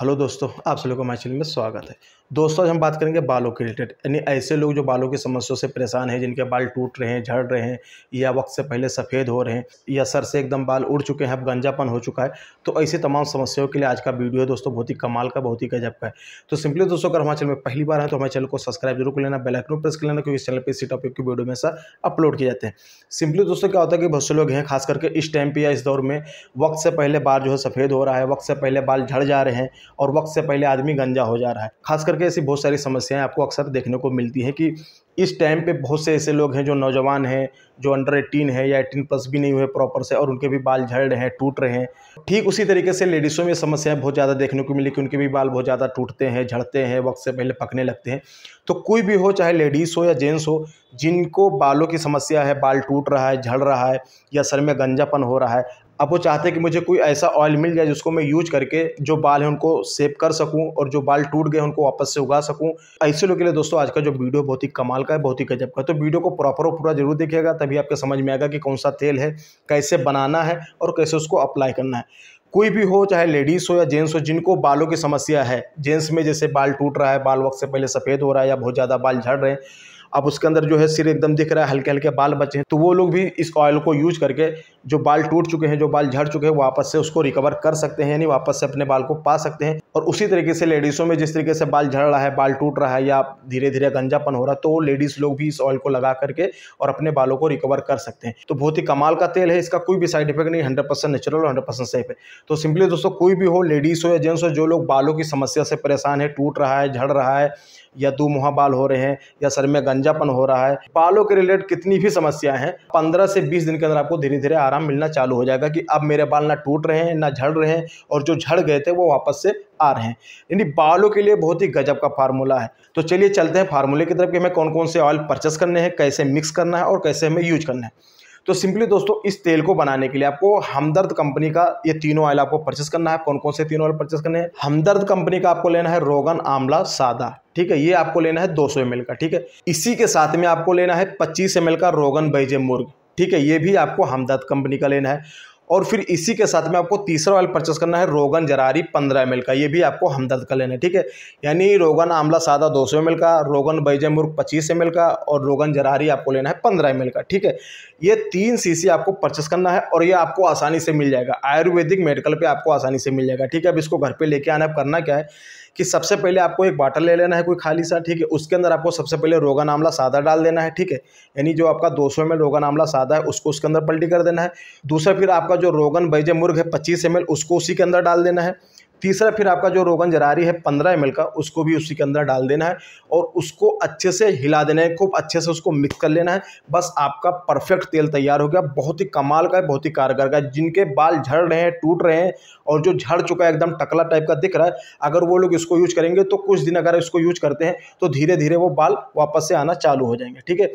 hello दोस्तों आप सभी को हमारे चैनल में स्वागत है दोस्तों आज हम बात करेंगे बालों के रिलेटेड यानी ऐसे लोग जो बालों की समस्याओं से परेशान हैं जिनके बाल टूट रहे हैं झड़ रहे हैं या वक्त से पहले सफ़ेद हो रहे हैं या सर से एकदम बाल उड़ चुके हैं अब गंजापन हो चुका है तो ऐसी तमाम समस्याओं के लिए आज का वीडियो है दोस्तों बहुत ही कमाल का बहुत ही गजब का है तो सिंपली दोस्तों अगर हमारे चैनल में पहली बार है तो हमारे चैनल को सब्सक्राइब जरूर कर लेना बेलाइकन प्रेस कर लेना क्योंकि इस चैनल पर इसी टॉपिक की वीडियो में सा अपलोड किए जाते हैं सिंपली दोस्तों क्या होता है कि बहुत से लोग हैं खास करके इस टाइम पर या इस दौर में वक्त से पहले बाल जो है सफ़ेद हो रहा है वक्त से पहले बाल झड़ जा रहे हैं और वक्त से पहले आदमी गंजा हो जा रहा है खास करके ऐसी बहुत सारी समस्याएं आपको अक्सर देखने को मिलती हैं कि इस टाइम पे बहुत से ऐसे लोग हैं जो नौजवान हैं जो अंडर एटीन है या एटीन प्लस भी नहीं हुए प्रॉपर से और उनके भी बाल झड़ रहे हैं टूट रहे हैं ठीक उसी तरीके से लेडीज़ों में समस्याएं बहुत ज़्यादा देखने को मिली कि उनके भी बाल बहुत ज़्यादा टूटते हैं झड़ते हैं वक्त से पहले पकने लगते हैं तो कोई भी हो चाहे लेडीज़ हो या जेंट्स हो जिनको बालों की समस्या है बाल टूट रहा है झड़ रहा है या सर में गंजापन हो रहा है अब वो चाहते हैं कि मुझे कोई ऐसा ऑयल मिल जाए जिसको मैं यूज करके जो बाल हैं उनको सेव कर सकूं और जो बाल टूट गए उनको वापस से उगा सकूं ऐसे लोग के लिए दोस्तों आज का जो वीडियो बहुत ही कमाल का है बहुत ही गजब का तो वीडियो को प्रॉपर और पूरा जरूर देखिएगा तभी आपके समझ में आएगा कि कौन सा तेल है कैसे बनाना है और कैसे उसको अप्लाई करना है कोई भी हो चाहे लेडीज़ हो या जेंट्स हो जिनको बालों की समस्या है जेंट्स में जैसे बाल टूट रहा है बाल वक्त से पहले सफ़ेद हो रहा है या बहुत ज़्यादा बाल झड़ रहे हैं अब उसके अंदर जो है सिर एकदम दिख रहा है हल्के हल्के बाल बचे हैं तो वो लोग भी इस ऑयल को यूज करके जो बाल टूट चुके हैं जो बाल झड़ चुके हैं वापस से उसको रिकवर कर सकते हैं यानी वापस से अपने बाल को पा सकते हैं और उसी तरीके से लेडीज़ों में जिस तरीके से बाल झड़ रहा है बाल टूट रहा है या धीरे धीरे गंजापन हो रहा है तो लेडीज़ लोग भी इस ऑयल को लगा करके और अपने बालों को रिकवर कर सकते हैं तो बहुत ही कमाल का तेल है इसका कोई भी साइड इफेक्ट नहीं हंड्रेड परसेंट नेचुरल और हंड्रेड परसेंट सेफ है तो सिंपली दोस्तों कोई भी हो लेडीज़ हो या जेंट्स हो जो लोग बालों की समस्या से परेशान है टूट रहा है झड़ रहा है या दो मुहा बाल हो रहे हैं या सर में गंजा गंजापन हो रहा है बालों के रिलेटेड कितनी भी समस्या है पंद्रह से बीस दिन के अंदर आपको धीरे धीरे आराम मिलना चालू हो जाएगा कि अब मेरे बाल ना टूट रहे हैं ना झड़ रहे हैं और जो झड़ गए थे वो वापस से आ रहे हैं यानी बालों के लिए बहुत ही गजब का फार्मूला है तो चलिए चलते हैं फार्मूले की तरफ कि हमें कौन कौन से ऑयल परचेस करने हैं कैसे मिक्स करना है और कैसे हमें यूज करना है तो सिंपली दोस्तों इस तेल को बनाने के लिए आपको हमदर्द कंपनी का ये तीनों ऑयल आपको परचेस करना है कौन कौन से तीनों ऑयल परचेस करने हैं हमदर्द कंपनी का आपको लेना है रोगन आमला सादा ठीक है ये आपको लेना है दो सौ का ठीक है इसी के साथ में आपको लेना है पच्चीस एम का रोगन बैजे मुर्ग ठीक है ये भी आपको हमदर्द कंपनी का लेना है और फिर इसी के साथ में आपको तीसरा ऑयल परचेस करना है रोगन जरारी पंद्रह एम का ये भी आपको हमदर्द का लेना है ठीक है यानी रोगन आमला सादा दो सौ एम का रोगन बैजमुर्ग पच्चीस एम का और रोगन जरारी आपको लेना है पंद्रह एम का ठीक है ये तीन सी आपको परचेस करना है और ये आपको आसानी से मिल जाएगा आयुर्वेदिक मेडिकल पर आपको आसानी से मिल जाएगा ठीक है अब इसको घर पर लेके आना करना क्या है कि सबसे पहले आपको एक बाटल ले लेना है कोई खाली सा ठीक है उसके अंदर आपको सबसे पहले रोगन आमला सादा डाल देना है ठीक है यानी जो आपका दो सौ रोगन आमला सादा है उसको उसके अंदर पलटी कर देना है दूसरा फिर आपका आपका जो रोगन बैजे मुर्ग है पच्चीस एम उसको उसी के अंदर डाल देना है तीसरा फिर आपका जो रोगन जरारी है पंद्रह एम का उसको भी उसी के अंदर डाल देना है और उसको अच्छे से हिला देना है खूब अच्छे से उसको मिक्स कर लेना है बस आपका परफेक्ट तेल तैयार हो गया बहुत ही कमाल का है बहुत ही कारगर का है जिनके बाल झड़ रहे हैं टूट रहे हैं और जो झड़ चुका है एकदम टकला टाइप का दिख रहा है अगर वो लोग इसको यूज करेंगे तो कुछ दिन अगर इसको यूज करते हैं तो धीरे धीरे वो बाल वापस से आना चालू हो जाएंगे ठीक है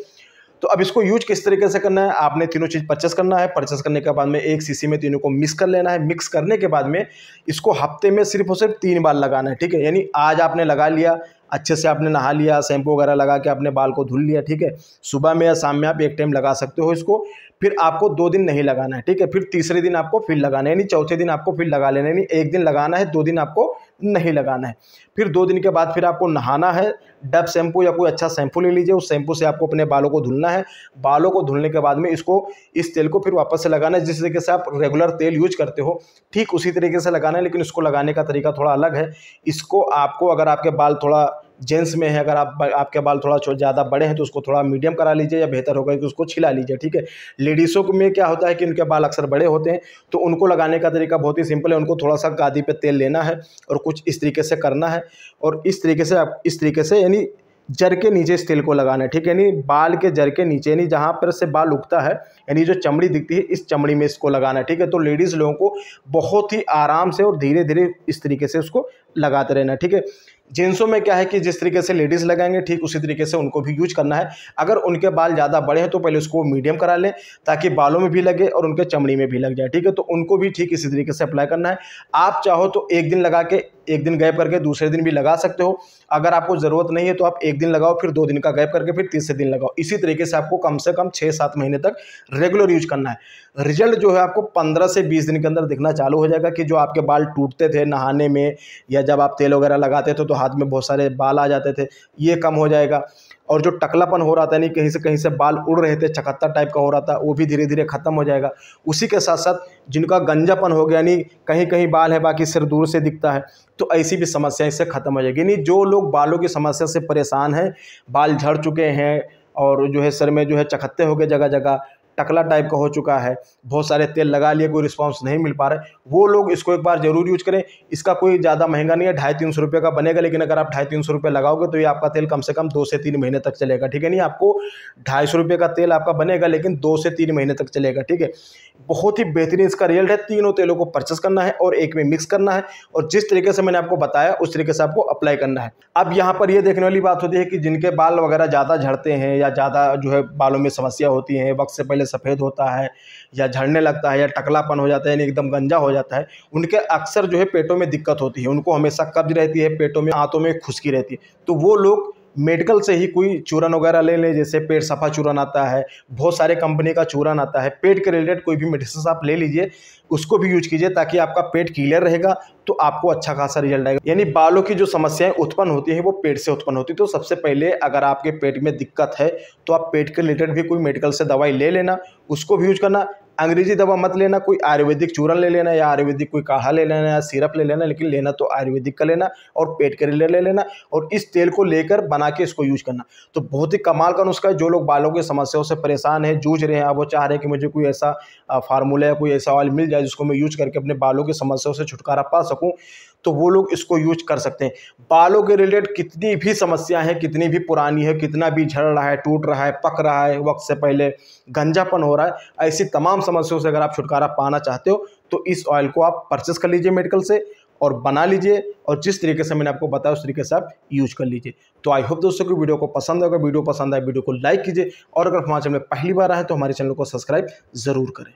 तो अब इसको यूज किस तरीके से करना है आपने तीनों चीज़ परचेस करना है परचेस करने के बाद में एक सीसी में तीनों को मिक्स कर लेना है मिक्स करने के बाद में इसको हफ्ते में सिर्फ और सिर्फ तीन बार लगाना है ठीक है यानी आज आपने लगा लिया अच्छे से आपने नहा लिया शैम्पू वगैरह लगा के अपने बाल को धुल लिया ठीक है सुबह में या शाम में आप एक टाइम लगा सकते हो इसको फिर आपको दो दिन नहीं लगाना है ठीक है फिर तीसरे दिन आपको फिर लगाना है यानी चौथे दिन आपको फिर लगा लेना यानी एक दिन लगाना है दो दिन आपको नहीं लगाना है फिर दो दिन के बाद फिर आपको नहाना है डब शैम्पू या कोई अच्छा शैम्पू ले लीजिए उस शैम्पू से आपको अपने बालों को धुलना है बालों को धुलने के बाद में इसको इस तेल को फिर वापस से लगाना है जिस तरीके से आप रेगुलर तेल यूज करते हो ठीक उसी तरीके से लगाना है लेकिन इसको लगाने का तरीका थोड़ा अलग है इसको आपको अगर आपके बाल थोड़ा जेंट्स में है अगर आप आपके बाल थोड़ा ज़्यादा बड़े हैं तो उसको थोड़ा मीडियम करा लीजिए या बेहतर होगा कि उसको छिला लीजिए ठीक है लेडीज़ों में क्या होता है कि उनके बाल अक्सर बड़े होते हैं तो उनको लगाने का तरीका बहुत ही सिंपल है उनको थोड़ा सा गादी पर तेल लेना है और कुछ इस तरीके से करना है और इस तरीके से आप इस तरीके से यानी जर के नीचे इस तेल को लगाना है ठीक है यानी बाल के जर के नीचे यानी जहाँ पर से बाल उगता है यानी जो चमड़ी दिखती है इस चमड़ी में इसको लगाना है ठीक है तो लेडीज़ लोगों को बहुत ही आराम से और धीरे धीरे इस तरीके से उसको लगाते रहना ठीक है जेंसों में क्या है कि जिस तरीके से लेडीज़ लगाएंगे ठीक उसी तरीके से उनको भी यूज करना है अगर उनके बाल ज़्यादा बड़े हैं तो पहले उसको मीडियम करा लें ताकि बालों में भी लगे और उनके चमड़ी में भी लग जाए ठीक है तो उनको भी ठीक इसी तरीके से अप्लाई करना है आप चाहो तो एक दिन लगा के एक दिन गैप करके दूसरे दिन भी लगा सकते हो अगर आपको ज़रूरत नहीं है तो आप एक दिन लगाओ फिर दो दिन का गैप करके फिर तीसरे दिन लगाओ इसी तरीके से आपको कम से कम छः सात महीने तक रेगुलर यूज करना है रिजल्ट जो है आपको पंद्रह से बीस दिन के अंदर दिखना चालू हो जाएगा कि जो आपके बाल टूटते थे नहाने में या जब आप तेल वगैरह लगाते थे तो हाथ में बहुत सारे बाल आ जाते थे ये कम हो जाएगा और जो टकलापन हो रहा था यानी कहीं से कहीं से बाल उड़ रहे थे चकत्ता टाइप का हो रहा था वो भी धीरे धीरे ख़त्म हो जाएगा उसी के साथ साथ जिनका गंजापन हो गया यानी कहीं कहीं बाल है बाकी सिर दूर से दिखता है तो ऐसी भी समस्या इससे ख़त्म हो जाएगी यानी जो लोग बालों की समस्या से परेशान हैं बाल झड़ चुके हैं और जो है सर में जो है चखत्ते हो गए जगह जगह टकला टाइप का हो चुका है बहुत सारे तेल लगा लिए कोई रिस्पांस नहीं मिल पा रहे वो लोग इसको एक बार जरूर यूज करें इसका कोई ज़्यादा महंगा नहीं है ढाई तीन सौ रुपये का बनेगा लेकिन अगर आप ढाई तीन सौ रुपये लगाओगे तो ये आपका तेल कम से कम दो से तीन महीने तक चलेगा ठीक है नहीं आपको ढाई सौ रुपये का तेल आपका बनेगा लेकिन दो से तीन महीने तक चलेगा ठीक है बहुत ही बेहतरीन इसका रिजल्ट है तीनों तेलों को परचेस करना है और एक में मिक्स करना है और जिस तरीके से मैंने आपको बताया उस तरीके से आपको अप्लाई करना है अब यहाँ पर ये देखने वाली बात होती है कि जिनके बाल वगैरह ज़्यादा झड़ते हैं या ज़्यादा जो है बालों में समस्या होती है वक्त से पहले सफ़ेद होता है या झड़ने लगता है या टकलापन हो जाता है यानी एकदम गंजा हो जाता है उनके अक्सर जो है पेटों में दिक्कत होती है उनको हमेशा कब्ज रहती है पेटों में आँतों में खुशकी रहती है तो वो लोग मेडिकल से ही कोई चूरन वगैरह ले लें जैसे पेट सफ़ा चूरन आता है बहुत सारे कंपनी का चूरन आता है पेट के रिलेटेड कोई भी मेडिसिन आप ले लीजिए उसको भी यूज कीजिए ताकि आपका पेट क्लियर रहेगा तो आपको अच्छा खासा रिजल्ट आएगा यानी बालों की जो समस्याएं उत्पन्न होती हैं वो पेट से उत्पन्न होती है तो सबसे पहले अगर आपके पेट में दिक्कत है तो आप पेट के रिलेटेड भी कोई मेडिकल से दवाई ले लेना उसको भी यूज करना अंग्रेजी दवा मत लेना कोई आयुर्वेदिक चूरन ले लेना या आयुर्वेदिक कोई काढ़ा ले लेना या सिरप ले लेना लेकिन लेना तो आयुर्वेदिक का लेना और पेट के लिए ले लेना और इस तेल को लेकर बना के इसको यूज करना तो बहुत ही कमाल का नुस्खा है जो लोग बालों की समस्याओं से परेशान है जूझ रहे हैं अब वो चाह रहे हैं कि मुझे कोई ऐसा फार्मूला या कोई ऐसा ऑयल मिल जाए जिसको मैं यूज करके अपने बालों की समस्याओं से छुटकारा पा सकूँ तो वो लोग इसको यूज कर सकते हैं बालों के रिलेटेड कितनी भी समस्या है कितनी भी पुरानी है कितना भी झड़ रहा है टूट रहा है पक रहा है वक्त से पहले गंजापन हो रहा है ऐसी तमाम समस्याओं से अगर आप छुटकारा पाना चाहते हो तो इस ऑयल को आप परचेस कर लीजिए मेडिकल से और बना लीजिए और जिस तरीके से मैंने आपको बताया उस तरीके से आप यूज कर लीजिए तो आई होप दोस्तों की वीडियो को पसंद होगा वीडियो पसंद आए वीडियो को लाइक कीजिए और अगर हमारे चैनल में पहली बार आए तो हमारे चैनल को सब्सक्राइब ज़रूर करें